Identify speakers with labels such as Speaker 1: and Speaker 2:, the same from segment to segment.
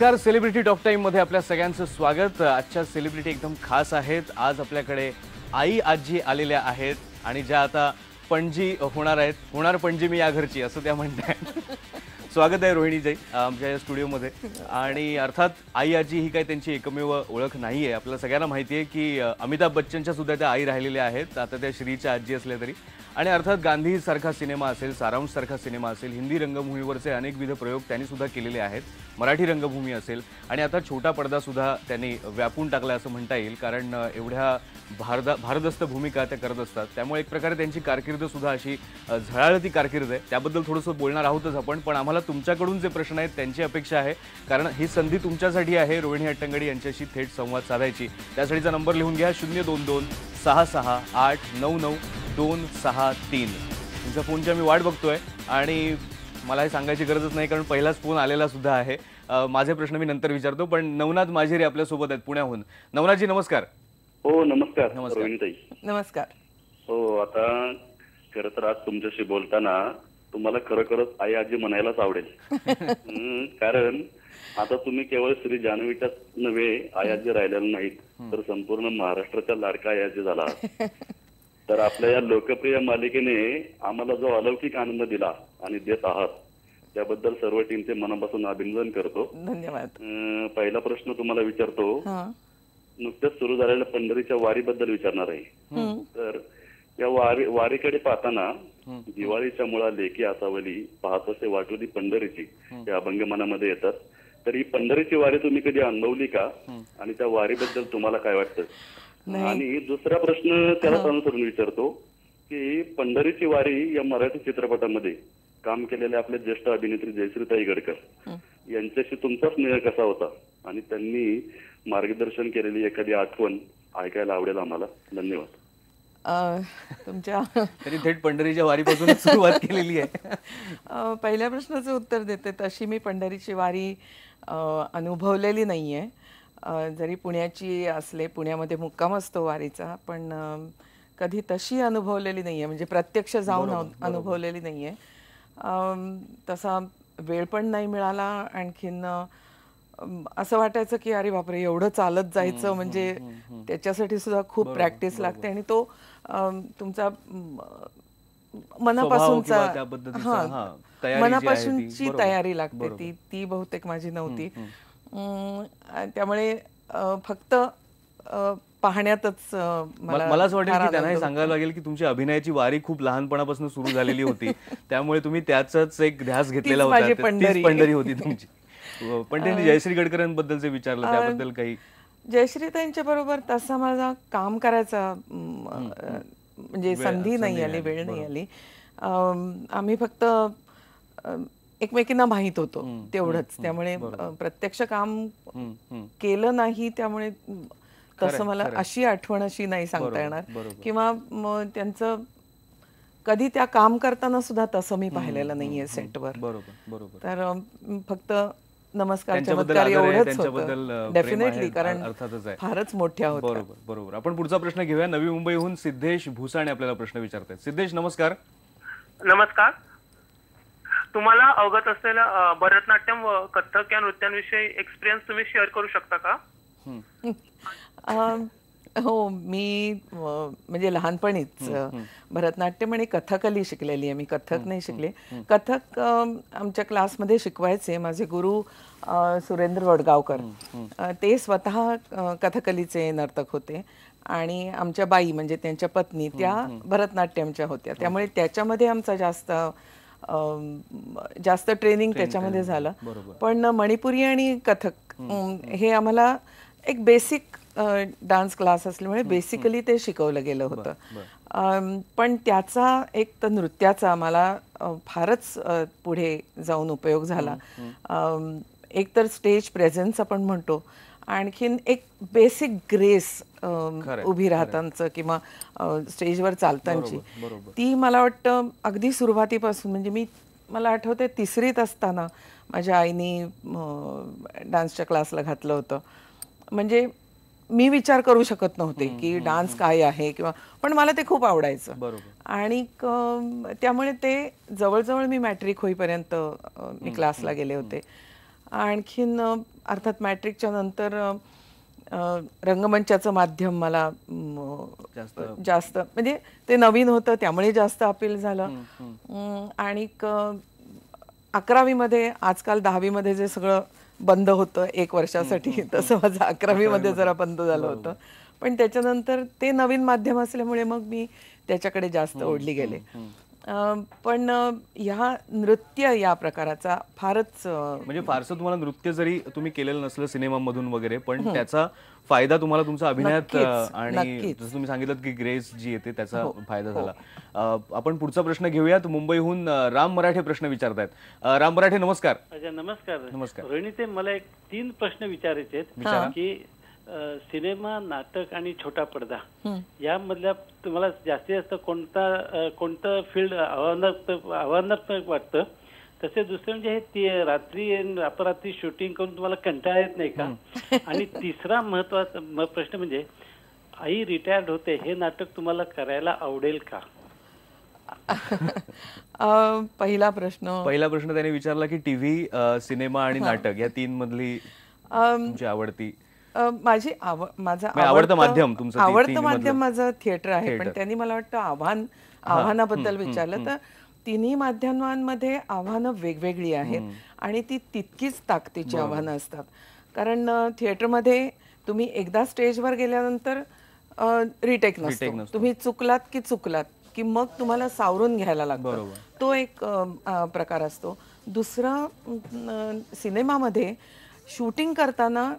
Speaker 1: नमस्कार celebrity talk मध्ये आपल्या सगळ्यांचं स्वागत आजच्या सेलिब्रिटी एकदम खास आहेत आज आपल्याकडे आई आजी आलेल्या आहेत आणि ज्या आता पणजी होणार आहेत होणार पणजी मी या घरची असं त्या म्हणतात स्वागत आहे रोहिणीजाई आमच्या या स्टुडिओमध्ये आणि अर्थात आई आजी ही काय त्यांची एकमेव ओळख नाहीये आहे आपल्याला सगळ्यांना माहिती आहे की अमिताभ बच्चनच्या सुद्धा त्या आई राहिलेल्या आहेत आता त्या श्रीच्या आजी असल्या तरी आणि अर्थात गांधीसारखा सिनेमा असेल सारांशसारखा सिनेमा असेल हिंदी रंगभूमीवरचे अनेकविध प्रयोग त्यांनी सुद्धा केलेले आहेत मराठी रंगभूमी असेल आणि आता छोटा पडदासुद्धा त्यांनी व्यापून टाकला असं म्हणता येईल कारण एवढ्या भारदा भारदस्त भूमिका त्या करत असतात त्यामुळे एक प्रकारे त्यांची कारकिर्दसुद्धा अशी झळाळती कारकीर्द आहे त्याबद्दल थोडंसं बोलणार आहोतच आपण पण आम्हाला तुमच्याकडून जे प्रश्न आहेत त्यांची अपेक्षा आहे कारण ही संधी तुमच्यासाठी आहे रोहिणी अट्टंगडी यांच्याशी थेट संवाद साधायची त्यासाठीचा नंबर लिहून घ्या शून्य दोन दोन सहा सहा आठ नऊ नऊ दोन सहा तीन तुमच्या फोनच्या मी वाट बघतोय आणि मला हे सांगायची गरजच नाही कारण पहिलाच फोन आलेला सुद्धा आहे माझे प्रश्न मी नंतर विचारतो पण नवनाथ माझेरी आपल्यासोबत आहेत पुण्याहून नवनाथजी नमस्कार हो नमस्कार
Speaker 2: नमस्कार
Speaker 3: नमस्कार
Speaker 1: हो
Speaker 2: आता खर तर आज तुमच्याशी बोलताना तुम्हाला खरोखरच आई आजी म्हणायलाच आवडेल कारण आता तुम्ही केवळ श्री जानवीच्याच नव्हे आयाज्य राहिलेलं नाहीत तर संपूर्ण महाराष्ट्राचा लाडका आयाज्य झाला तर आपल्या या लोकप्रिय मालिकेने आम्हाला जो अलौकिक आनंद दिला आणि देत आहात त्याबद्दल सर्व टीमचे मनापासून अभिनंदन करतो धन्यवाद पहिला प्रश्न तुम्हाला विचारतो नुकत्याच सुरू झालेल्या पंढरीच्या वारीबद्दल विचारणार
Speaker 3: आहे
Speaker 2: तर या वारी वारीकडे पाहताना दिवाळीच्या मुळा लेखी आसावली पाहत असे दी पंढरीची या अभंग मनामध्ये येतात तरी पंढरीची वारी तुम्ही कधी अनुभवली का आणि त्या वारीबद्दल तुम्हाला काय वाटतं आणि दुसरा प्रश्न त्याला अनुसरून विचारतो की पंढरीची वारी या मराठी चित्रपटामध्ये काम केलेले आपले ज्येष्ठ अभिनेत्री जयश्रीताई गडकर यांच्याशी तुमचा स्नेह कसा होता आणि त्यांनी मार्गदर्शन केलेली एखादी आठवण ऐकायला आवडेल आम्हाला धन्यवाद
Speaker 3: तुमच्या
Speaker 1: तरी थेट पंढरीच्या वारीपासून सुरुवात केलेली आहे
Speaker 3: पहिल्या प्रश्नाचं उत्तर देते तशी मी पंढरीची वारी अनुभवलेली नाही आहे जरी पुण्याची असले पुण्यामध्ये मुक्काम असतो वारीचा पण कधी तशी अनुभवलेली नाही आहे म्हणजे प्रत्यक्ष जाऊन अनुभवलेली नाही आहे तसा वेळ पण नाही मिळाला आणखीन असं वाटायचं की अरे बापरे एवढं चालत जायचं म्हणजे त्याच्यासाठी सुद्धा खूप प्रॅक्टिस लागते आणि तो तुमचा मनापासूनचा हा मनापासूनची तयारी लागते ती ती बहुतेक माझी नव्हती त्यामुळे फक्त पाहण्यातच मला असं वाटेल की त्यांना हे सांगायला
Speaker 1: लागेल की तुमची अभिनयाची वारी खूप लहानपणापासून सुरू झालेली होती त्यामुळे तुम्ही त्याचाच एक ध्यास घेतलेला होता पंढरी होती तुमची हो, पण त्यांनी जयश्री गडकरांबद्दल जे विचारलं त्याबद्दल काही
Speaker 3: जयश्री त्यांच्या बरोबर तसा माझा काम करायचा म्हणजे संधी नाही आली वेळ नाही आली आम्ही फक्त एकमेकींना माहीत होतो तेवढंच त्यामुळे प्रत्यक्ष काम केलं नाही त्यामुळे तसं मला अशी आठवण अशी नाही सांगता येणार किंवा त्यांचं कधी त्या काम करताना सुद्धा तसं मी पाहिलेलं नाहीये सेटवर बरोबर बरोबर तर फक्त नमस्कार चमत्कार एवढंच डेफिनेटली कारण
Speaker 1: फारच मोठ्या होत्या बरोबर बरोबर आपण पुढचा प्रश्न घेऊया नवी मुंबईहून सिद्धेश भुसाणे आपल्याला प्रश्न विचारतात सिद्धेश नमस्कार
Speaker 2: नमस्कार तुम्हाला अवगत असलेल्या भरतनाट्यम व कथक या नृत्यांविषयी एक्सपिरियन्स तुम्ही शेअर करू शकता का
Speaker 3: हो मी म्हणजे लहानपणीच भरतनाट्यम आणि कथकली शिकलेली आहे मी कथक नाही शिकले कथक आमच्या क्लासमध्ये शिकवायचे माझे गुरु सुरेंद्र वडगावकर ते स्वतः कथकलीचे नर्तक होते आणि आमच्या बाई म्हणजे त्यांच्या पत्नी त्या भरतनाट्यमच्या होत्या त्यामुळे त्याच्यामध्ये आमचा जास्त जास्त ट्रेनिंग त्याच्यामध्ये झालं पण मणिपुरी आणि कथक हे आम्हाला एक बेसिक डान्स क्लास असल्यामुळे बेसिकली ते शिकवलं गेलं होतं पण त्याचा एक तर नृत्याचा मला फारच पुढे जाऊन उपयोग झाला एक तर स्टेज प्रेझेन्स आपण म्हणतो आणखीन एक बेसिक ग्रेस उभी राहतांचं किंवा स्टेजवर चालतांची ती मला वाटतं अगदी सुरुवातीपासून म्हणजे मी मला आठवते तिसरीत असताना माझ्या आईने डान्सच्या क्लासला घातलं होतं म्हणजे मी विचार करू शकत नव्हते की डान्स काय आहे किंवा पण मला ते खूप आवडायचं बरोबर आणि त्यामुळे ते जवळजवळ मी मॅट्रिक होईपर्यंत मी क्लासला गेले होते आणखीन अर्थात मॅट्रिकच्या नंतर रंगमंचाचं माध्यम मला जास्त म्हणजे ते नवीन होतं त्यामुळे जास्त अपील झालं आणि अकरावीमध्ये आजकाल दहावीमध्ये जे सगळं बंद होतं एक वर्षासाठी तसं माझं मध्ये जरा बंद झालं होतं पण त्याच्यानंतर ते नवीन माध्यम असल्यामुळे मग मी त्याच्याकडे जास्त ओढली गेले पण ह्या नृत्य या प्रकाराचा फारच म्हणजे फारसं
Speaker 1: तुम्हाला नृत्य जरी तुम्ही केलेलं नसलं सिनेमामधून वगैरे पण त्याचा फायदा तुम्हाला तुमचा अभिनयात आणि जसं तुम्ही सांगितलं की ग्रेस जी येते त्याचा हो, फायदा झाला हो. आपण पुढचा प्रश्न घेऊयात मुंबईहून राम मराठे प्रश्न विचारतायत राम मराठे नमस्कार
Speaker 2: नमस्कार नमस्कार रणीते मला एक तीन प्रश्न विचारायचे की सिनेमा नाटक आणि छोटा पडदा यामधल्या तुम्हाला जास्तीत जास्त कोणता कोणतं फील्ड आव्हानात्मक आव्हानात्मक वाटतं तसे दुसरं म्हणजे हे रात्री अपरात्री शूटिंग करून तुम्हाला कंटाळा येत नाही का आणि तिसरा महत्वाचा प्रश्न म्हणजे आई रिटायर्ड होते हे नाटक तुम्हाला करायला आवडेल का
Speaker 3: पहिला प्रश्न पहिला प्रश्न त्याने विचारला की
Speaker 1: टीव्ही सिनेमा आणि नाटक या तीन मधली आवडती
Speaker 3: माझी आवड माझं आवडतं माध्यम आवडतं माध्यम माझं थिएटर आहे पण त्यांनी मला वाटतं आव्हान
Speaker 1: आव्हानाबद्दल विचारलं तर
Speaker 3: तिन्ही माध्यमांमध्ये आव्हानं वेगवेगळी आहेत आणि ती तितकीच ताकदीची आव्हानं असतात कारण थिएटरमध्ये तुम्ही एकदा स्टेजवर गेल्यानंतर रिटेक नसतो तुम्ही चुकलात की चुकलात की मग तुम्हाला सावरून घ्यायला लागतो तो एक प्रकार असतो दुसरा सिनेमामध्ये शूटिंग करताना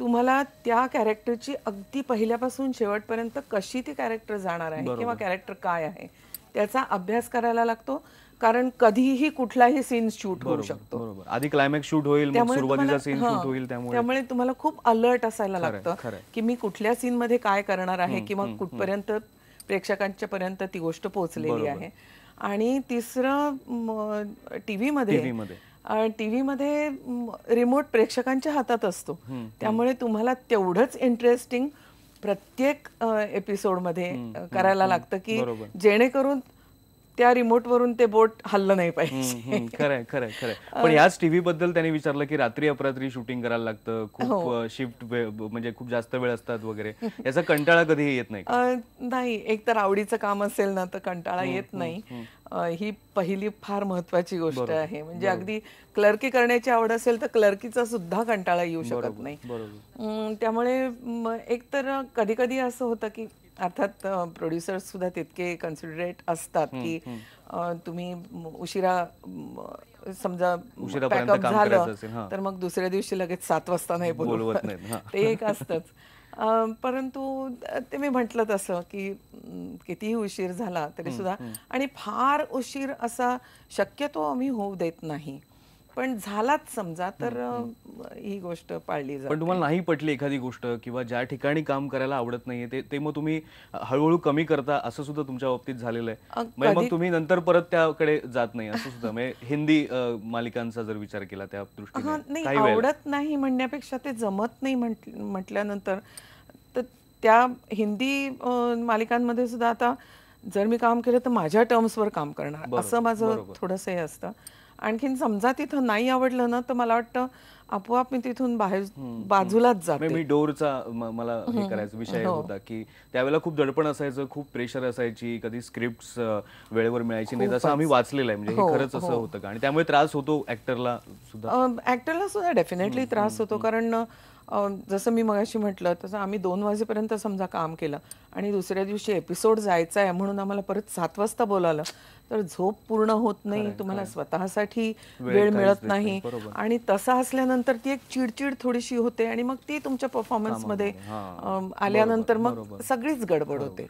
Speaker 3: तुम्हाला त्या कॅरेक्टरची अगदी पहिल्यापासून शेवटपर्यंत कशी ती कॅरेक्टर जाणार आहे किंवा कॅरेक्टर काय आहे त्याचा अभ्यास करायला लागतो कारण कधीही कुठलाही सीन शूट होऊ शकतो
Speaker 1: आधी क्लायमॅक्स शूट होईल त्यामुळे
Speaker 3: तुम्हाला खूप अलर्ट असायला लागतं की मी कुठल्या सीन मध्ये काय करणार आहे किंवा कुठपर्यंत प्रेक्षकांच्या पर्यंत ती गोष्ट पोहोचलेली आहे आणि तिसरं टी मध्ये टी मध्ये रिमोट प्रेक्षकांच्या हातात असतो त्यामुळे तुम्हाला तेवढंच इंटरेस्टिंग प्रत्येक एपिसोडमध्ये करायला लागतं की जेणेकरून त्या रिमोट वरून ते बोट हल्लं नाही पाहिजे
Speaker 1: खरंय खरंय खरंय पण याच टीव्ही बद्दल त्यांनी विचारलं की रात्री अपरात्री शूटिंग करायला लागतं खूप शिफ्ट हो. म्हणजे खूप जास्त वेळ असतात वगैरे याचा कंटाळा कधीही येत
Speaker 3: नाही नाही एक तर आवडीचं काम असेल ना तर कंटाळा येत नाही ही पहिली फार महत्वाची गोष्ट आहे म्हणजे अगदी क्लर्की करण्याची आवड असेल तर क्लर्कीचा सुद्धा कंटाळा येऊ शकत नाही त्यामुळे एकतर कधी कधी असं होतं की अर्थात प्रोड्युसर्स सुद्धा तितके कन्सिडरेट असतात की तुम्ही उशिरा समजा पॅकअप झालं तर मग दुसऱ्या दिवशी लगेच सात वाजता नाही बोलवत ते एक असतंच परंतु ते मी म्हटलं तसं की कितीही उशीर झाला तरी सुद्धा आणि फार उशीर असा शक्यतो आम्ही होऊ देत नाही पण झालाच समजा तर ही गोष्ट पाळली पण तुम्हाला नाही
Speaker 1: पटली एखादी गोष्ट किंवा ज्या ठिकाणी काम करायला आवडत नाहीये ते ते मग तुम्ही हळूहळू कमी करता असं सुद्धा तुमच्या बाबतीत झालेलं आहे म्हणजे मग तुम्ही नंतर परत त्याकडे जात नाही असं सुद्धा म्हणजे हिंदी मालिकांचा जर विचार केला त्या दृष्टीने आवडत
Speaker 3: नाही म्हणण्यापेक्षा ते जमत नाही म्हटल्यानंतर त्या हिंदी मालिकांमध्ये सुद्धा आता जर मी काम केलं तर माझ्या टर्म्सवर काम करणार असं माझं थोडंसं हे असतं आणखीन समजा तिथं नाही आवडलं ना तर मला वाटतं आपोआप मी तिथून बाहेर बाजूलाच जाते मी
Speaker 1: डोरचा मला हे करायचं विषय हो. होता की त्यावेळेला खूप दडपण असायचं खूप प्रेशर असायची कधी स्क्रिप्ट वेळेवर मिळायची नाही तसं आम्ही वाचलेलं आहे म्हणजे हो, खरंच असं हो. होतं का आणि त्यामुळे त्रास होतो ऍक्टरला
Speaker 3: सुद्धा ऍक्टरला सुद्धा डेफिनेटली त्रास होतो कारण जसं मी मगाशी म्हटलं तसं आम्ही दोन वाजेपर्यंत समजा काम केलं आणि दुसऱ्या दिवशी एपिसोड जायचा आहे म्हणून आम्हाला परत सात वाजता बोलावलं तर झोप पूर्ण होत नाही तुम्हाला स्वतःसाठी वेळ मिळत नाही आणि तसा असल्यानंतर ती एक चिडचिड थोडीशी होते आणि मग ती तुमच्या मध्ये आल्यानंतर मग सगळीच गडबड होते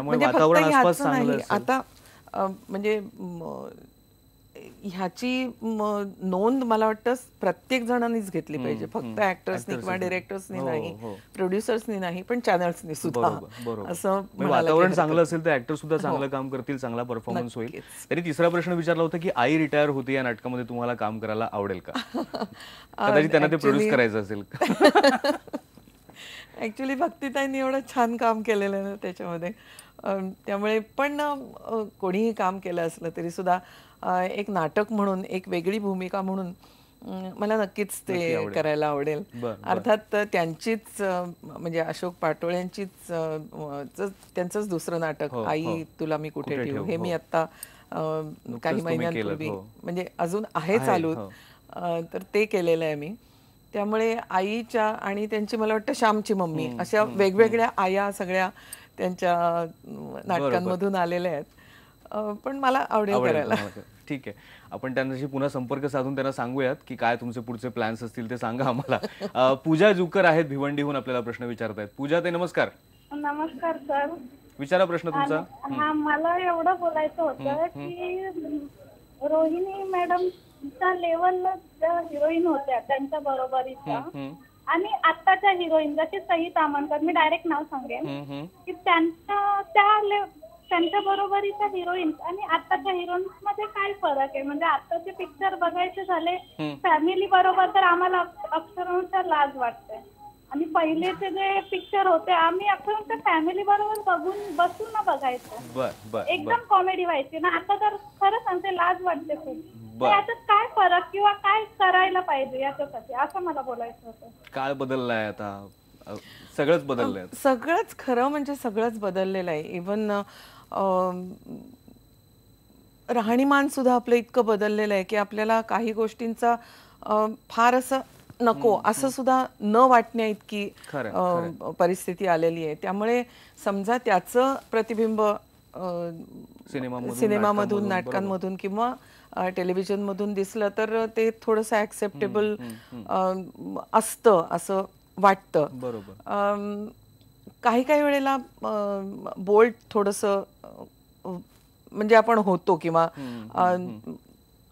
Speaker 3: म्हणजे फक्त नाही आता म्हणजे ह्याची नोंद मला वाटतं प्रत्येक जणांनीच घेतली पाहिजे फक्त ऍक्टर्सनी किंवा डिरेक्टर्सनी हो, नाही प्रोड्युसर्सनी हो, हो. नाही पण चॅनल्सनी सुद्धा असं म्हणजे वातावरण चांगलं
Speaker 1: असेल तर ऍक्टर सुद्धा चांगलं काम करतील चांगला परफॉर्मन्स होईल तरी तिसरा प्रश्न विचारला होता की आई रिटायर होती या नाटकामध्ये तुम्हाला काम करायला आवडेल का कदाचित त्यांना ते प्रोड्यूस करायचं
Speaker 3: असेल ऍक्च्युली भक्तीताईंनी एवढं छान काम केलेलं ना त्याच्यामध्ये त्यामुळे पण कोणीही काम केलं असलं तरी सुद्धा एक नाटक म्हणून एक वेगळी भूमिका म्हणून मला नक्कीच ते करायला आवडेल अर्थात त्यांचीच म्हणजे अशोक पाटोळ्यांचीच त्यांचंच दुसरं नाटक हो, आई हो. तुला मी कुठे ठेवू हे हो. मी आता काही महिन्यांपूर्वी म्हणजे अजून आहे चालू तर ते केलेलं आहे मी त्यामुळे आईच्या आणि त्यांची मला वाटतं श्यामची मम्मी अशा वेगवेगळ्या आया सगळ्या त्यांच्या नाटकांमधून आलेल्या आहेत पण मला आवडेल करायला
Speaker 1: ठीक आहे आपण त्यांच्याशी पुन्हा संपर्क साधून त्यांना सांगूयात की काय तुमचे पुढचे प्लॅन्स असतील ते सांगा आम्हाला पूजा जुकर आहेत भिवंडीहून आपल्याला प्रश्न विचारतायत पूजा ते नमस्कार
Speaker 2: नमस्कार सर
Speaker 1: विचारा प्रश्न तुमचा
Speaker 2: मला एवढं बोलायचं होतं की रोहिणी मॅडम लेवल हिरोईन होत्या त्यांच्या बरोबरीच्या आणि आताच्या हिरोईन जसे सई तामणकर मी डायरेक्ट नाव सांगेन की त्यांच्या त्या त्यांच्या बरोबरीच्या हिरोईन आणि आताच्या हिरोईन्स मध्ये काय फरक आहे म्हणजे आताचे पिक्चर बघायचे झाले फॅमिली बरोबर तर आम्हाला अक्षरशः लाज वाटते आणि पहिलेचे जे पिक्चर होते आम्ही अक्षरशः फॅमिली बरोबर बघून बसून ना बघायचं एकदम कॉमेडी व्हायची ना आता तर खरंच सांगते लाज वाटते खूप याच्यात काय फरक किंवा काय करायला पाहिजे याच्यासाठी असं मला बोलायचं होतं
Speaker 1: काय बदललंय आता सगळंच बदललंय
Speaker 3: सगळंच खरं म्हणजे सगळंच बदललेलं आहे इवन सुद्धा आपलं इतकं बदललेलं आहे की आपल्याला काही गोष्टींचा फार असं नको असं सुद्धा न वाटण्या इतकी परिस्थिती आलेली आहे त्यामुळे समजा त्याच प्रतिबिंब
Speaker 1: सिनेमामधून नाटकांमधून
Speaker 3: किंवा टेलिव्हिजन मधून दिसलं तर ते थोडस ऍक्सेप्टेबल असतं असं वाटतं बरोबर काही काही वेळेला बोल्ड थोडस म्हणजे आपण होतो किंवा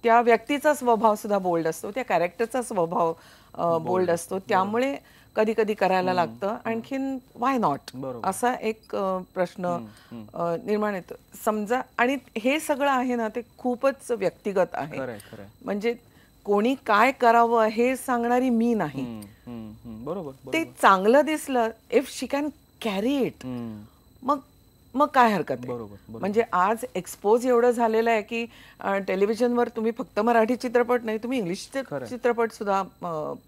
Speaker 3: त्या व्यक्तीचा स्वभाव सुद्धा बोल्ड असतो त्या कॅरेक्टरचा स्वभाव बोल्ड असतो त्यामुळे कधी कधी करायला लागतं आणखीन वाय नॉट असा एक प्रश्न निर्माण येतो समजा आणि हे सगळं आहे ना ते खूपच व्यक्तिगत आहे म्हणजे कोणी काय करावं हे सांगणारी मी नाही बरोबर ते चांगलं दिसलं if she can carry it मग मग काय हरकत बरोबर म्हणजे आज एक्सपोज एवढं झालेलं आहे की टेलिव्हिजनवर तुम्ही फक्त मराठी चित्रपट नाही तुम्ही इंग्लिश चित्रपट सुद्धा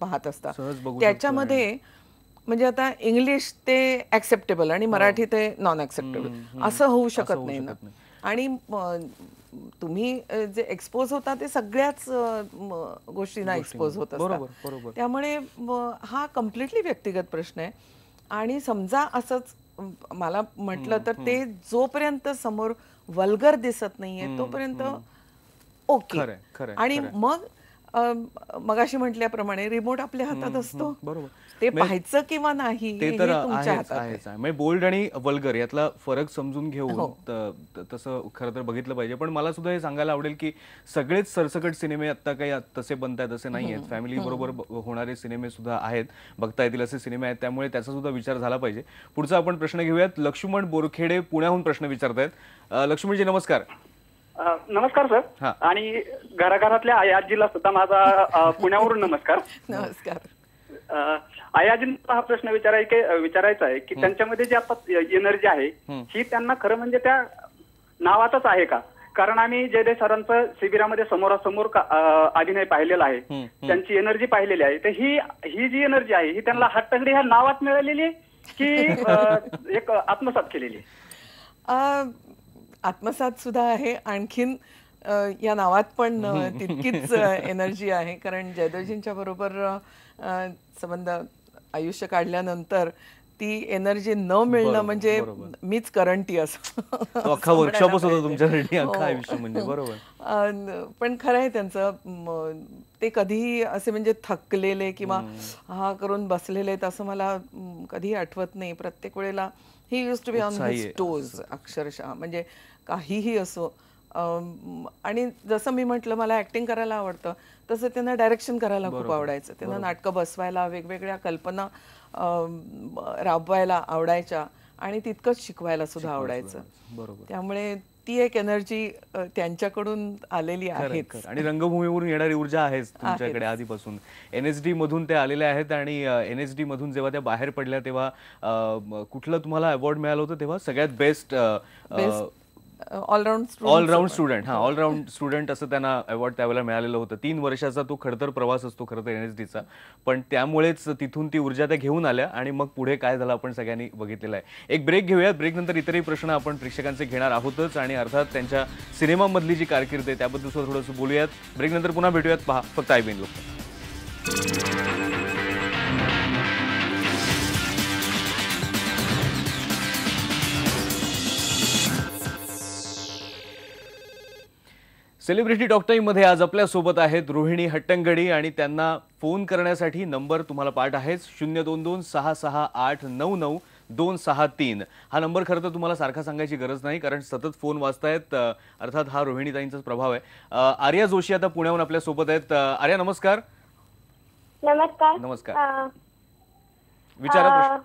Speaker 3: पाहत असता त्याच्यामध्ये म्हणजे आता इंग्लिश ते ऍक्सेप्टेबल आणि हो. मराठी ते नॉन ऍक्सेप्टेबल असं होऊ शकत नाही ना आणि तुम्ही जे एक्सपोज होता ते सगळ्याच गोष्टींना एक्सपोज होत असतात त्यामुळे हा कम्प्लिटली व्यक्तिगत प्रश्न आहे आणि समजा असंच मला म्हटलं तर ते जोपर्यंत समोर वल्गर दिसत नाहीये तोपर्यंत ओके आणि मग मगाशी म्हटल्याप्रमाणे रिमोट आपल्या हातात असतो बरोबर ते म्हणजे पाहायचं किंवा नाही ते तर
Speaker 1: बोल्ड म्हणजे आणि वल्गर यातला फरक समजून घेऊन हो. तसं खरं तर बघितलं पाहिजे पण मला सुद्धा हे सांगायला आवडेल की सगळेच सरसकट सिनेमे आता काही तसे आहेत असे नाही आहेत फॅमिली बरोबर होणारे सिनेमे सुद्धा आहेत बघता येतील असे सिनेमे आहेत त्यामुळे त्याचा सुद्धा विचार झाला पाहिजे पुढचा आपण प्रश्न घेऊयात लक्ष्मण बोरखेडे पुण्याहून प्रश्न विचारतायत लक्ष्मणजी नमस्कार
Speaker 2: नमस्कार सर आणि घराघरातल्या आयाजीला सुद्धा माझा पुण्यावरून नमस्कार नमस्कार आयाजींचा हा प्रश्न विचारायचा विचारायचा आहे की त्यांच्यामध्ये जी आता एनर्जी आहे ही त्यांना खरं म्हणजे त्या नावातच आहे का कारण आम्ही जय जयदेव सरांचं शिबिरामध्ये समोरासमोर अभिनय पाहिलेला आहे त्यांची एनर्जी पाहिलेली आहे तर ही ही जी एनर्जी आहे ही त्यांना हाततंगडी ह्या नावात मिळालेली की एक आत्मसात केलेली
Speaker 3: आत्मसात सुद्धा आहे आणखीन या नावात पण तितकीच एनर्जी आहे कारण जयदेवजींच्या बरोबर संबंध आयुष्य काढल्यानंतर ती एनर्जी न मिळणं म्हणजे मीच करंटी असं अख्खा वर्कशॉपच तुमच्यासाठी हो. आयुष्य म्हणजे बरोबर पण खरं आहे त्यांचं ते कधीही असे म्हणजे थकलेले किंवा हा करून बसलेले असं मला कधीही आठवत नाही प्रत्येक वेळेला he use to be on his toes अक्षरशः म्हणजे काहीही असो आणि जसं मी म्हटलं मला ऍक्टिंग करायला आवडतं तसं त्यांना डायरेक्शन करायला खूप आवडायचं त्यांना नाटकं बसवायला वेगवेगळ्या कल्पना राबवायला आवडायच्या आणि तितकंच शिकवायला सुद्धा आवडायचं त्यामुळे ती एक एनर्जी त्यांच्याकडून आलेली आहे आणि
Speaker 1: रंगभूमीवरून येणारी ऊर्जा आहे तुमच्याकडे आधीपासून एन एस डी मधून ते आलेले आहेत आणि एन एस डी मधून जेव्हा त्या बाहेर पडल्या तेव्हा कुठलं तुम्हाला अवॉर्ड मिळालं होतं तेव्हा सगळ्यात बेस्ट
Speaker 3: ऑलराऊंड ऑलराऊंड
Speaker 1: स्टुडंट हा ऑलराऊंड स्टुडंट असं त्यांना अवॉर्ड त्यावेळेला मिळालेलं होतं तीन वर्षाचा तो खडतर प्रवास असतो खरं तर एन एस डीचा पण त्यामुळेच तिथून ती ऊर्जा त्या घेऊन आल्या आणि मग पुढे काय झालं आपण सगळ्यांनी बघितलेलं आहे एक ब्रेक घेऊयात ब्रेक नंतर इतरही प्रश्न आपण प्रेक्षकांचे घेणार आहोतच आणि अर्थात त्यांच्या सिनेमामधली जी कारकीर्द आहे त्याबद्दल सुद्धा थोडंसं बोलूयात नंतर पुन्हा भेटूयात पहा फक्त आय बीन लोक सेलिब्रिटी मध्ये आज आपल्या सोबत आहेत रोहिणी हट्टंगडी आणि त्यांना फोन करण्यासाठी नंबर तुम्हाला पाठ आहेच शून्य दोन दोन सहा सहा आठ नऊ नऊ दोन सहा तीन हा नंबर खरं तर तुम्हाला सारखा सांगायची गरज नाही कारण सतत फोन वाचतायत अर्थात हा रोहिणीताईंचाच प्रभाव आहे आर्या जोशी आता पुण्याहून आपल्या सोबत आहेत आर्या नमस्कार
Speaker 2: नमस्कार नमस्कार विचारा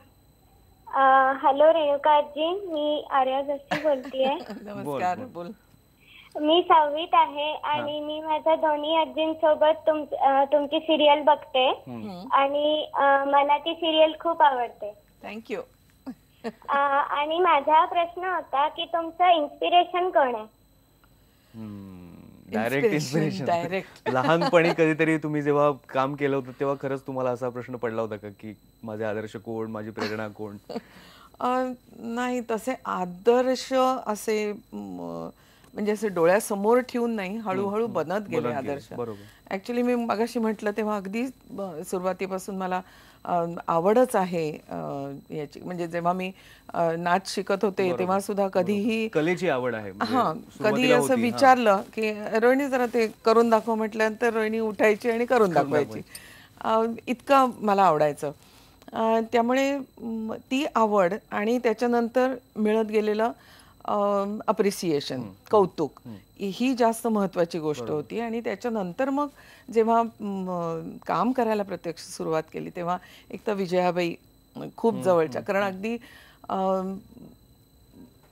Speaker 2: हॅलो रेणुकाजी मी आर्या जोशी बोलतेय नमस्कार बोल मी सहावीत आहे आणि मी माझ्या दोन्ही आजींसोबत तुम तुमची सिरियल बघते आणि मला ती सिरियल खूप आवडते थँक्यू आणि माझा प्रश्न होता की तुमचं इन्स्पिरेशन
Speaker 1: कोण आहे डायरेक्ट इन्स्पिरेशन लहानपणी कधीतरी तुम्ही जेव्हा काम केलं होतं तेव्हा खरंच तुम्हाला असा प्रश्न पडला होता का की माझे आदर्श कोण माझी प्रेरणा
Speaker 3: कोण नाही तसे आदर्श असे म्हणजे असं डोळ्यासमोर ठेवून नाही हळूहळू बनत गेले आदर्श ऍक्च्युली मी मगाशी म्हटलं तेव्हा अगदी सुरुवातीपासून मला आवडच आहे याची म्हणजे जेव्हा मी नाच शिकत होते तेव्हा सुद्धा कधीही कलेची आवड आहे हा म्हणजे कधी असं विचारलं की रोहिणी जरा ते करून दाखव म्हटल्यानंतर रोहिणी उठायची आणि करून दाखवायची इतकं मला आवडायचं त्यामुळे ती आवड आणि त्याच्यानंतर मिळत गेलेलं अप्रिसिएशन कौतुक ही जास्त महत्वाची गोष्ट होती आणि त्याच्यानंतर मग जेव्हा काम करायला प्रत्यक्ष सुरुवात केली तेव्हा एक तर विजयाबाई खूप जवळच्या कारण अगदी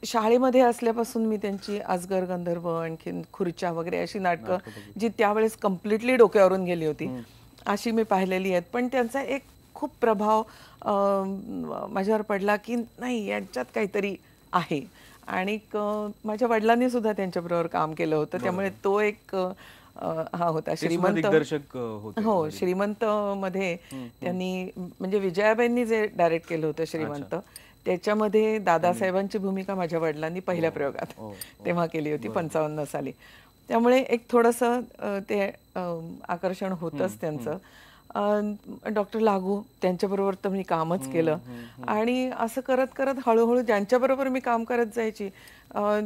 Speaker 3: शाळेमध्ये असल्यापासून मी त्यांची आजगर गंधर्व आणखीन खुर्च्या वगैरे अशी नाटकं जी त्यावेळेस कम्प्लिटली डोक्यावरून गेली होती अशी मी पाहिलेली आहेत पण त्यांचा एक खूप प्रभाव माझ्यावर पडला की नाही यांच्यात काहीतरी आहे आणि माझ्या वडिलांनी सुद्धा त्यांच्याबरोबर काम केलं होतं त्यामुळे तो एक हा होता श्रीमंत हो श्रीमंत मध्ये त्यांनी म्हणजे विजयाबाईंनी जे डायरेक्ट केलं होतं श्रीमंत त्याच्यामध्ये दादासाहेबांची भूमिका माझ्या वडिलांनी पहिल्या हो, प्रयोगात हो, हो. तेव्हा केली होती पंचावन्न साली त्यामुळे एक थोडस ते आकर्षण होतच त्यांचं डॉक्टर लागू त्यांच्याबरोबर तर मी कामच केलं आणि असं करत करत हळूहळू ज्यांच्याबरोबर मी काम करत जायची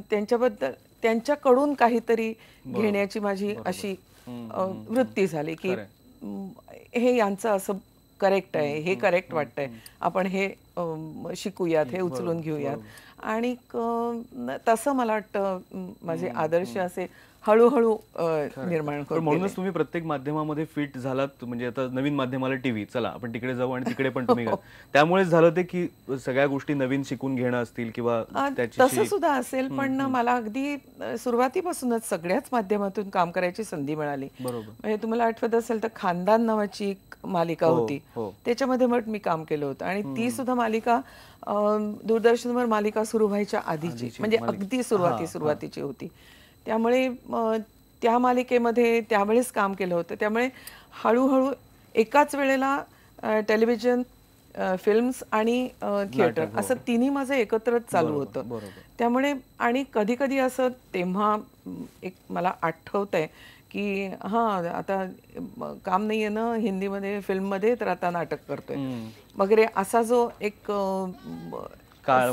Speaker 3: त्यांच्याबद्दल त्यांच्याकडून काहीतरी घेण्याची माझी अशी वृत्ती झाली की हे यांचं असं करेक्ट आहे हे करेक्ट वाटतंय आपण हे शिकूयात हे उचलून घेऊयात आणि तसं मला वाटतं माझे आदर्श असे हळूहळू निर्माण करतो म्हणूनच
Speaker 1: तुम्ही प्रत्येक माध्यमामध्ये फिट झालात म्हणजे आता नवीन माध्यमाला टीव्ही चला आपण तिकडे जाऊ आणि तिकडे पण तुम्ही हो. त्यामुळे झालं ते की सगळ्या गोष्टी नवीन शिकून घेणं असतील किंवा तसं सुद्धा
Speaker 3: असेल पण मला अगदी सुरुवातीपासूनच सगळ्याच माध्यमातून काम करायची संधी मिळाली बरोबर म्हणजे तुम्हाला आठवत असेल तर खानदान नावाची एक मालिका हो, होती हो. त्याच्यामध्ये मग मी काम केलं होतं आणि ती सुद्धा मालिका दूरदर्शनवर मालिका सुरू व्हायच्या आधीची म्हणजे अगदी सुरुवाती सुरुवातीची होती त्यामुळे त्या मालिकेमध्ये त्यावेळेस काम केलं होतं त्यामुळे हळूहळू एकाच वेळेला टेलिव्हिजन फिल्म्स आणि थिएटर हो. असं तिन्ही माझं एकत्रच चालू होतं त्यामुळे आणि कधी कधी असं तेव्हा एक मला आठवत आहे की हां आता काम नाही आहे ना हिंदीमध्ये फिल्ममध्ये तर आता नाटक करतोय वगैरे असा जो एक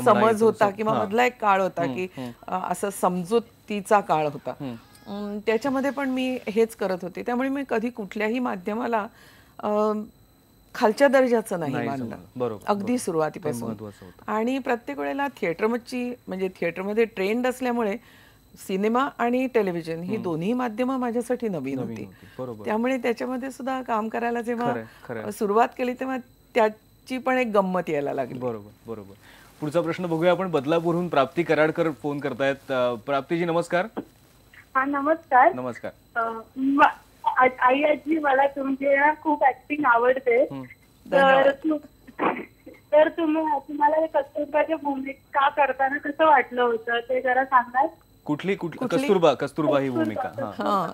Speaker 3: समज होता किंवा मधला एक काळ होता की असं समजूत तीचा काळ होता त्याच्यामध्ये पण मी हेच करत होते त्यामुळे मी कधी कुठल्याही माध्यमाला खालच्या दर्जाचं नाही मानलं अगदी सुरुवातीपासून आणि प्रत्येक वेळेला थिएटरमधची म्हणजे थिएटरमध्ये ट्रेंड असल्यामुळे सिनेमा आणि टेलिव्हिजन ही दोन्ही माध्यमं माझ्यासाठी नवीन होती त्यामुळे त्याच्यामध्ये सुद्धा काम करायला जेव्हा सुरुवात केली तेव्हा त्याची पण एक गंमत यायला लागली
Speaker 1: बरोबर बरोबर पुढचा प्रश्न बघूया आपण बदलापूरहून प्राप्ती कराडकर फोन करतायत प्राप्तीजी नमस्कार
Speaker 2: हा नमस्कार नमस्कार आई आजी मला तुमच्या खूप ऍक्टिंग आवडते तर तर तुम्ही तुम्हाला कस्तुरबाच्या भूमिका करताना कसं वाटलं होतं ते जरा सांगा
Speaker 1: कुठली कुठली कस्तुरबा कस्तुरबा ही भूमिका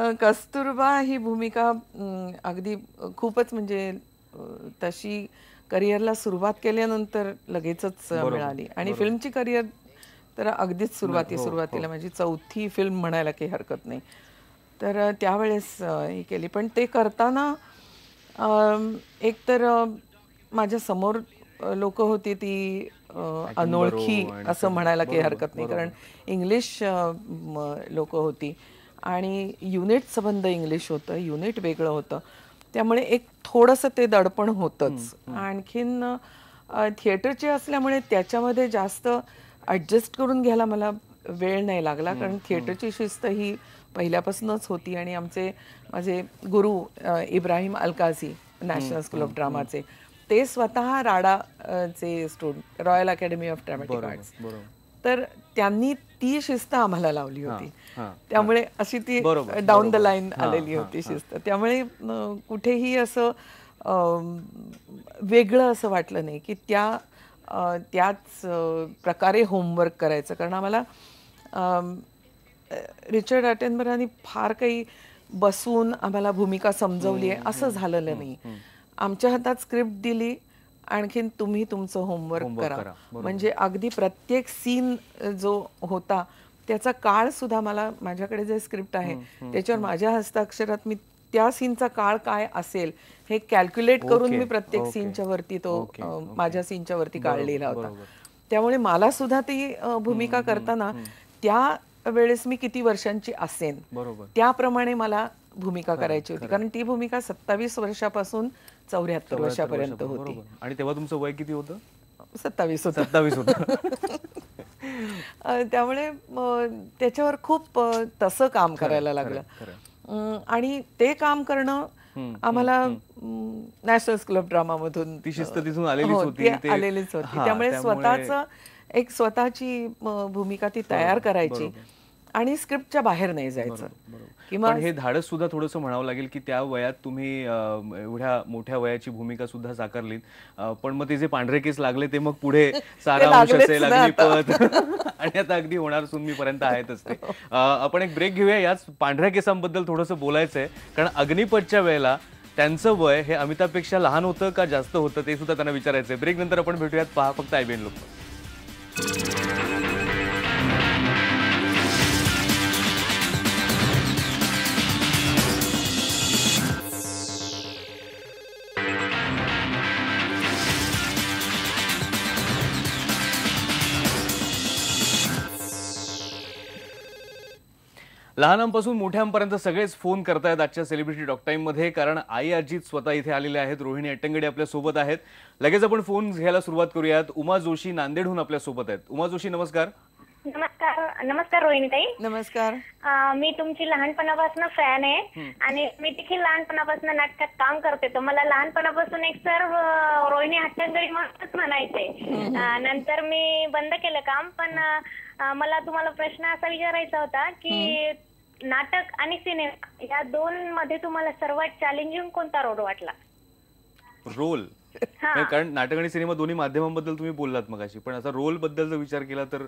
Speaker 3: कस्तुरबा ही भूमिका अगदी खूपच म्हणजे तशी करिअरला सुरुवात केल्यानंतर लगेचच मिळाली आणि फिल्मची करिअर तर अगदीच सुरुवाती हो, सुरुवातीला हो. माझी म्हणजे चौथी फिल्म म्हणायला काही हरकत नाही तर त्यावेळेस ही केली पण ते करताना एकतर समोर लोक होती ती अनोळखी असं म्हणायला काही हरकत नाही कारण इंग्लिश लोक होती आणि युनिट संबंध इंग्लिश होतं युनिट वेगळं होतं त्यामुळे एक थोडस ते दडपण होतच आणखीन थिएटरचे असल्यामुळे त्याच्यामध्ये जास्त ऍडजस्ट करून घ्यायला मला वेळ नाही लागला कारण थिएटरची शिस्त ही पहिल्यापासूनच होती आणि आमचे माझे गुरु Ibrahim Alkazi national school of ड्रामाचे ते स्वतः राडाचे student royal academy of dramatic arts तर त्यांनी ती शिस्त आम्हाला लावली होती त्यामुळे अशी ती डाऊन द लाईन आलेली होती शिस्त त्यामुळे कुठेही असं वेगळं असं वाटलं नाही की त्या त्याच प्रकारे होमवर्क करायचं कारण आम्हाला रिचर्ड अटेनबरांनी फार काही बसून आम्हाला भूमिका समजवली आहे असं झालेलं नाही आमच्या हातात स्क्रिप्ट दिली आणखीन तुम्ही तुमचं होमवर्क करा म्हणजे अगदी प्रत्येक सीन जो होता त्याचा काळ सुद्धा मला माझ्याकडे जे स्क्रिप्ट आहे त्याच्यावर माझ्या हस्ताक्षरात मी त्या सीनचा काळ काय असेल हे कॅल्क्युलेट करून मी प्रत्येक सीनच्या वरती तो माझ्या सीनच्या वरती काढलेला लिहिला होता त्यामुळे मला सुद्धा ती भूमिका करताना त्या वेळेस मी किती वर्षांची असेन त्याप्रमाणे मला भूमिका करायची होती कारण ती भूमिका सत्तावीस वर्षापासून चौऱ्याहत्तर वर्षापर्यंत होती आणि तेव्हा तुमचं
Speaker 1: वय किती होतं सत्तावीस होतं सत्तावीस होतं
Speaker 3: त्यामुळे त्याच्यावर खूप तसं काम करायला
Speaker 1: लागलं
Speaker 3: आणि ते काम करणं आम्हाला नॅशनल क्लब ड्रामा मधून
Speaker 1: ती शिस्त तिथून हो, आलेलीच होती त्यामुळे स्वतःच
Speaker 3: एक स्वतःची भूमिका ती तयार करायची आणि स्क्रिप्टच्या बाहेर नाही जायचं पण हे
Speaker 1: धाडस सुद्धा थोडस म्हणावं लागेल की त्या वयात तुम्ही एवढ्या मोठ्या वयाची भूमिका सुद्धा साकारलीत पण मग ते जे पांढरे केस लागले ते मग पुढे सारा अंश असेल पद आणि आता अगदी होणार मी पर्यंत आहेतच ते आपण एक ब्रेक घेऊया याच पांढऱ्या केसांबद्दल थोडस बोलायचंय कारण अग्निपथच्या वेळेला त्यांचं वय हे अमिताभपेक्षा लहान होतं का जास्त होतं ते सुद्धा त्यांना विचारायचंय ब्रेक नंतर आपण भेटूयात पहा फक्त आयबीएन लोक लहानांपासून मोठ्यांपर्यंत सगळेच फोन करतायत आजच्या सेलिब्रिटी डॉक मध्ये कारण आई अजित स्वतः इथे आलेले आहेत रोहिणी आपल्या सोबत आहेत लगेच आपण फोन घ्यायला सुरुवात करूयात उमा जोशी नांदेडहून आपल्या सोबत आहेत उमा जोशी नमस्कार
Speaker 2: नमस्कार नमस्कार रोहिणीताई नमस्कार मी तुमची लहानपणापासून फॅन आहे आणि मी देखील लहानपणापासून नाटकात काम करते तर मला लहानपणापासून एक सर रोहिणी हट्टंगडी म्हणूनच म्हणायचे नंतर मी बंद केलं काम पण मला तुम्हाला प्रश्न असा विचारायचा होता की नाटक आणि सिनेमा या दोन मध्ये तुम्हाला सर्वात चॅलेंजिंग कोणता रोल वाटला रोल कारण
Speaker 1: नाटक आणि सिनेमा दोन्ही माध्यमांबद्दल तुम्ही बोललात मगाशी पण असा रोल बद्दल जर विचार केला तर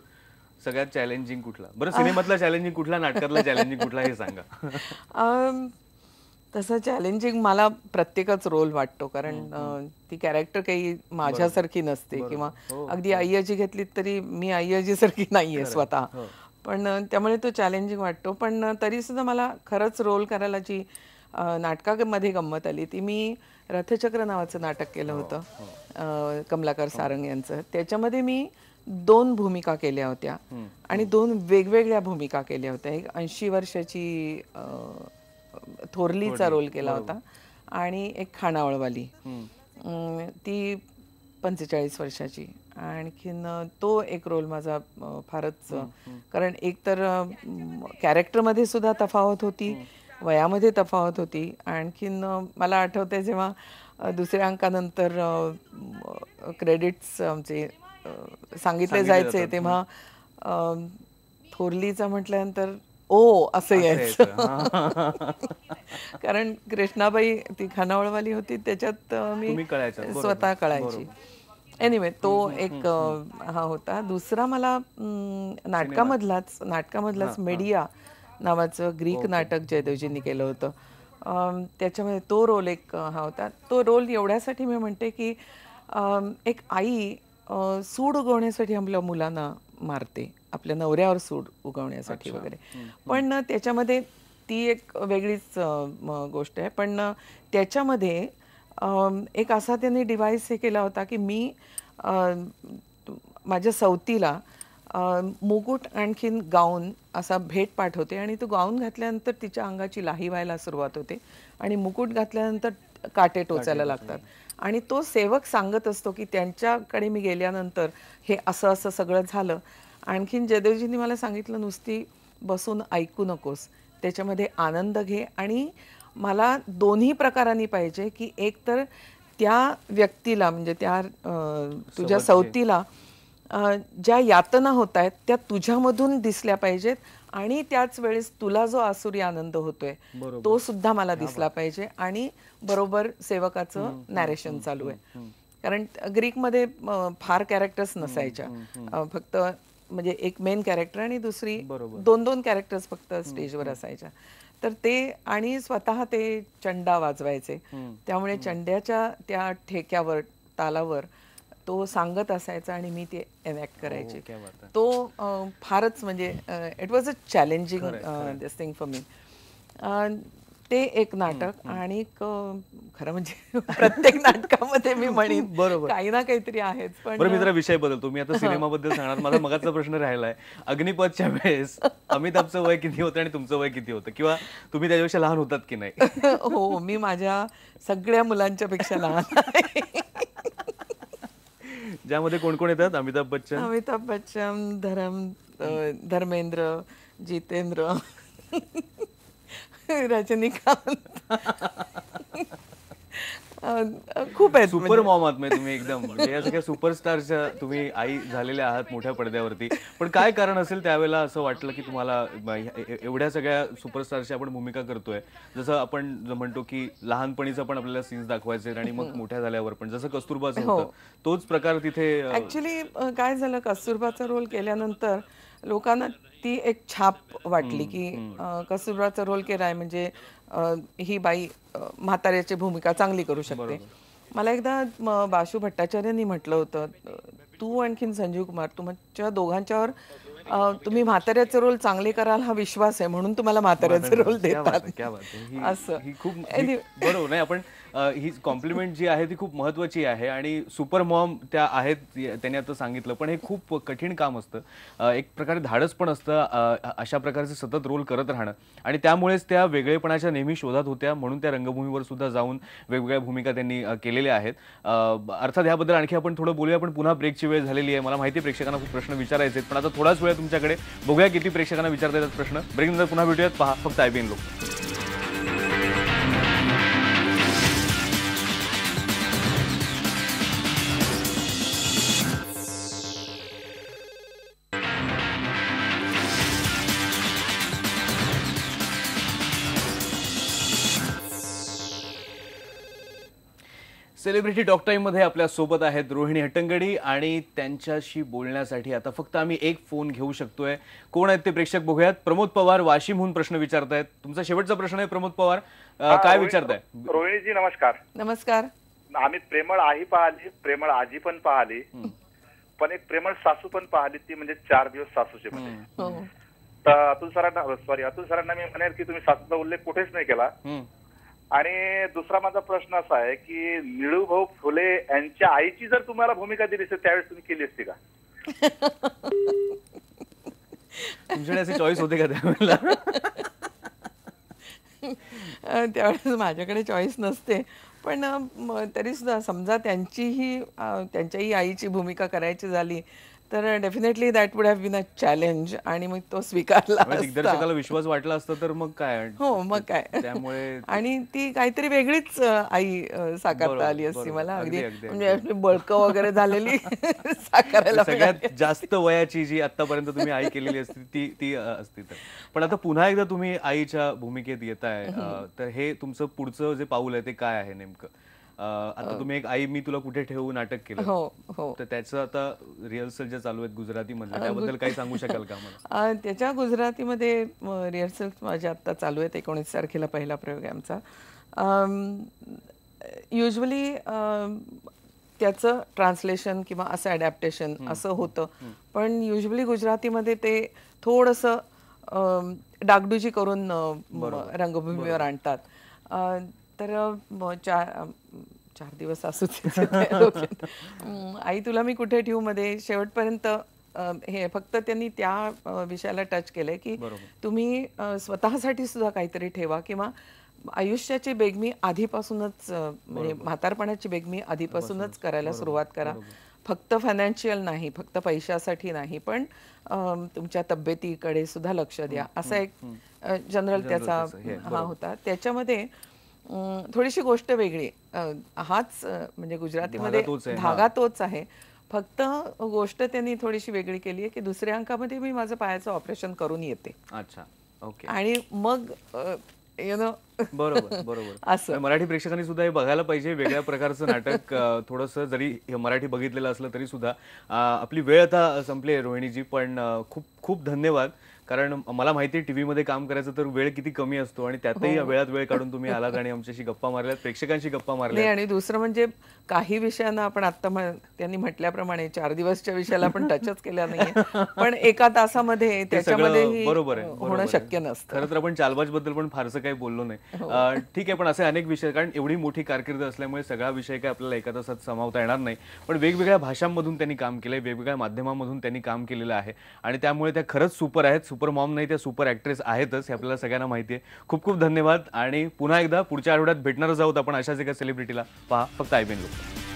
Speaker 1: सगळ्यात चॅलेंजिंग कुठला बरं सिनेमातला चॅलेंजिंग कुठला नाटकातला चॅलेंजिंग कुठला हे
Speaker 3: सांगा तसं चॅलेंजिंग मला प्रत्येकच रोल वाटतो कारण ती कॅरेक्टर काही माझ्यासारखी नसते किंवा हो. अगदी आई आजी घेतली तरी मी आई सारखी नाहीये स्वतः हो. पण त्यामुळे तो चॅलेंजिंग वाटतो पण तरीसुद्धा मला खरंच रोल करायला जी नाटकामध्ये गंमत आली ती मी रथचक्र नावाचं नाटक केलं हो, होतं हो. कमलाकर हो. सारंग यांचं त्याच्यामध्ये मी दोन भूमिका केल्या होत्या आणि दोन वेगवेगळ्या भूमिका केल्या होत्या एक ऐंशी वर्षाची थोरलीचा रोल केला होता आणि एक खाणावळवाली ती पंचेचाळीस वर्षाची आणखीन तो एक रोल माझा फारच कारण एक तर कॅरेक्टरमध्ये सुद्धा तफावत होती वयामध्ये तफावत होती आणखीन मला आठवते जेव्हा दुसऱ्या अंकानंतर क्रेडिट्स आमचे सांगितले जायचे तेव्हा थोरलीचं म्हटल्यानंतर ओ असं यायचं कारण कृष्णाबाई ती खानावळवाली होती त्याच्यात मी स्वतः कळायची एनिवे तो एक हा होता दुसरा मला नाटकामधलाच नाटकामधलाच मीडिया नावाचं ग्रीक नाटक जयदेवजींनी केलं होतं त्याच्यामध्ये तो रोल एक हा होता तो रोल एवढ्यासाठी मी म्हणते की एक आई सूड उगवण्यासाठी आपल्या मुलांना मारते आपल्या नवऱ्यावर सूड उगवण्यासाठी वगैरे पण त्याच्यामध्ये ती एक वेगळीच गोष्ट आहे पण त्याच्यामध्ये एक असा त्यांनी डिव्हाइस हे केला होता की मी माझ्या सवतीला मुकुट आणखीन गाऊन असा भेट पाठवते आणि तो गाऊन घातल्यानंतर तिच्या अंगाची लाही व्हायला सुरुवात होते आणि मुकुट घातल्यानंतर काटे टोचायला लागतात आणि तो सेवक सांगत असतो की त्यांच्याकडे मी गेल्यानंतर हे असं असं सगळं झालं आणखीन जयदेवजींनी मला सांगितलं नुसती बसून ऐकू नकोस त्याच्यामध्ये आनंद घे आणि मला दोन्ही प्रकारांनी पाहिजे की एक तर त्या व्यक्तीला म्हणजे त्या तुझ्या सवतीला ज्या यातना होत आहेत त्या तुझ्यामधून दिसल्या पाहिजेत आणि त्याच वेळेस तुला जो आसुरी आनंद होतोय तो सुद्धा मला दिसला पाहिजे आणि बरोबर सेवकाचं नॅरेशन चालू आहे कारण ग्रीकमध्ये फार कॅरेक्टर्स नसायच्या फक्त म्हणजे एक मेन कॅरेक्टर आणि दुसरी दोन दोन कॅरेक्टर्स फक्त स्टेजवर असायच्या तर ते आणि स्वतः ते चंडा वाजवायचे त्यामुळे चंड्याच्या त्या ठेक्यावर तालावर तो सांगत असायचा आणि मी ते एनॅक्ट हो, करायचे तो फारच म्हणजे it was a challenging this thing for me ते एक नाटक आणि खरं म्हणजे प्रत्येक नाटकामध्ये मी म्हणेन बरोबर काही ना काहीतरी आहेच पण मित्र मी जरा
Speaker 1: विषय बदलतो मी आता सिनेमाबद्दल सांगणार माझा मगाचा प्रश्न राहिलाय अग्निपथच्या वेळेस अमिताभचं वय किती होतं आणि तुमचं वय किती होतं किंवा तुम्ही त्या दिवशी लहान होतात की नाही
Speaker 3: हो मी माझ्या सगळ्या मुलांच्या पेक्षा लहान
Speaker 1: ज्यामध्ये कोण कोण येतात अमिताभ बच्चन
Speaker 3: अमिताभ बच्चन धर्म धर्मेंद्र जितेंद्र रजनीकांत खूप आहे सुपर मॉम
Speaker 1: म्हणजे- आहात तुम्ही एकदम म्हणजे या सगळ्या सुपरस्टारच्या तुम्ही आई झालेल्या आहात मोठ्या पडद्यावरती पण काय कारण असेल त्यावेळेला असं वाटलं की तुम्हाला एवढ्या सगळ्या सुपरस्टारची आपण भूमिका करतोय जसं आपण म्हणतो की लहानपणीचा पण आपल्याला सीन्स दाखवायचे आणि मग मोठ्या झाल्यावर पण जसं कस्तुरबाचं हो. होतं तोच प्रकार तिथे ऍक्च्युली
Speaker 3: काय झालं कस्तुरबाचा रोल केल्यानंतर लोकांना ती एक छाप वाटली की कसुराचा रोल राय म्हणजे ही बाई म्हाताऱ्याची भूमिका चांगली करू शकते मला एकदा बाशू भट्टाचार्यांनी म्हटलं होतं तू आणखीन संजीव कुमार तुमच्या दोघांच्यावर तुम्ही म्हाताऱ्याचे रोल चांगले कराल हा विश्वास आहे म्हणून तुम्हाला म्हाताऱ्याचे रोल देतात असं
Speaker 1: खूप बरोबर नाही आपण ही कॉम्प्लिमेंट जी आहे ती खूप महत्वाची आहे आणि सुपर मॉम त्या आहेत त्यांनी आता सांगितलं पण हे खूप कठीण काम असतं एक प्रकारे धाडस पण असतं अशा प्रकारचे सतत रोल करत राहणं आणि त्यामुळेच त्या वेगळेपणाच्या नेहमी शोधात होत्या म्हणून त्या रंगभूमीवर सुद्धा जाऊन वेगवेगळ्या भूमिका त्यांनी केलेल्या आहेत अर्थात याबद्दल आणखी आपण थोडं बोलूया पण पुन्हा ब्रेकची वेळ झालेली आहे मला माहिती प्रेक्षकांना खूप प्रश्न विचारायचे आहेत पण आता थोडाच वेळ तुमच्याकडे बघूया किती प्रेक्षकांना विचारता येतात प्रश्न ब्रेकनंतर पुन्हा भेटूयात पहा फक्त आय बी लोक सेलिब्रिटी टॉक मध्ये आपल्या सोबत आहेत रोहिणी हटंगडी आणि त्यांच्याशी बोलण्यासाठी आता फक्त आम्ही एक फोन घेऊ शकतोय कोण आहेत ते प्रेक्षक बघूयात प्रमोद पवार वाशिमहून प्रश्न विचारतायत तुमचा शेवटचा प्रश्न आहे प्रमोद पवार
Speaker 2: काय विचारताय रोहिणीजी नमस्कार नमस्कार आम्ही प्रेमळ आई पाहिली प्रेमळ आजी पण पाहिली पण एक प्रेमळ सासू पण पाहिली ती म्हणजे चार दिवस सासूचे हो. तर अतुल सरांना सॉरी अतुल सरांना मी म्हणेल की तुम्ही सासूचा उल्लेख कुठेच नाही केला आणि दुसरा माझा प्रश्न असा आहे की भाऊ फुले यांच्या आईची जर तुम्हाला भूमिका दिली असते त्यावेळेस तुम्ही केली असती का
Speaker 3: तुमच्याकडे असे चॉईस होते का त्यावेळेला त्यावेळेस माझ्याकडे चॉईस नसते पण तरी सुद्धा समजा त्यांचीही त्यांच्याही आईची भूमिका करायची झाली तर definitely that would have been a challenge आणि मग तो स्वीकारला म्हणजे दिग्दर्शकाला
Speaker 1: विश्वास वाटला असता तर मग काय हो मग काय त्यामुळे
Speaker 3: आणि ती काहीतरी वेगळीच आई साकारता आली असती मला अगदी म्हणजे बळकं वगैरे झालेली साकारायला सगळ्यात
Speaker 1: जास्त वयाची जी आतापर्यंत तुम्ही आई केलेली असती ती ती असती तर पण आता पुन्हा एकदा तुम्ही आईच्या भूमिकेत येत आहे तर हे तुमचं पुढचं जे पाऊल आहे ते काय आहे नेमकं आता तुम्ही एक आई मी तुला कुठे ठेवू नाटक केलं हो हो तर त्याचं आता रिहर्सल जे चालू आहेत गुजराती मधलं त्याबद्दल काही सांगू शकाल का
Speaker 3: मला त्याच्या गुजरातीमध्ये रिहर्सल माझे आता चालू आहेत एकोणीस तारखेला पहिला प्रयोग आहे आमचा युजली त्याचं ट्रान्सलेशन किंवा असं ॲडॅप्टेशन असं होतं पण युजली गुजरातीमध्ये ते थोडंसं डागडुजी करून रंगभूमीवर आणतात तर चार चार दिवस असू आई तुला मी कुठे ठेवू मध्ये शेवटपर्यंत हे फक्त त्यांनी त्या विषयाला टच केलंय की तुम्ही स्वतःसाठी सुद्धा काहीतरी ठेवा किंवा आयुष्याची बेगमी आधीपासूनच म्हणजे म्हातारपणाची बेगमी आधीपासूनच करायला सुरुवात करा फक्त फायनान्शियल नाही फक्त पैशासाठी नाही पण तुमच्या तब्येतीकडे सुद्धा लक्ष द्या असा एक जनरल त्याचा हा होता त्याच्यामध्ये थोडीशी गोष्ट वेगळी हाच म्हणजे गुजरातीमध्ये धागा तोच आहे फक्त गोष्ट त्यांनी थोडीशी वेगळी केली आहे की दुसऱ्या अंकामध्ये मी माझं पायाचं ऑपरेशन करून येते अच्छा ओके आणि मग यु नो बरोबर बरोबर असं
Speaker 1: मराठी प्रेक्षकांनी सुद्धा हे बघायला पाहिजे वेगळ्या प्रकारचं नाटक थोडस जरी मराठी बघितलेलं असलं तरी सुद्धा आपली वेळ आता संपली रोहिणीजी पण खूप खूप धन्यवाद कारण मला माहिती टीव्ही मध्ये काम करायचं तर वेळ किती कमी असतो आणि त्यातही हो. वेळात वेळ काढून तुम्ही आलात आणि आमच्याशी गप्पा मारल्यात प्रेक्षकांशी गप्पा मारल्या आणि
Speaker 3: दुसरं म्हणजे काही विषयांना आपण आता त्यांनी म्हटल्याप्रमाणे चार दिवसच्या विषयाला आपण टचच केला नाही पण एका तासामध्ये त्याच्यामध्ये बरोबर होणं शक्य नसतं
Speaker 1: खरं तर आपण चालबाज बद्दल पण फारसं काही बोललो नाही हो. ठीक आहे पण असे अनेक विषय कारण एवढी मोठी कारकीर्द असल्यामुळे सगळा विषय काय आपल्याला एका तासात समावता येणार नाही पण वेगवेगळ्या भाषांमधून त्यांनी काम केलंय वेगवेगळ्या माध्यमांमधून त्यांनी काम केलेलं आहे आणि त्यामुळे त्या खरंच सुपर आहेत सुपर मॉम नाही त्या सुपर ऍक्ट्रेस आहेतच हे आपल्याला सगळ्यांना माहिती आहे खूप खूप धन्यवाद आणि पुन्हा एकदा पुढच्या आठवड्यात भेटणारच आहोत आपण अशाच एका सेलिब्रिटीला पहा फक्त आय लोक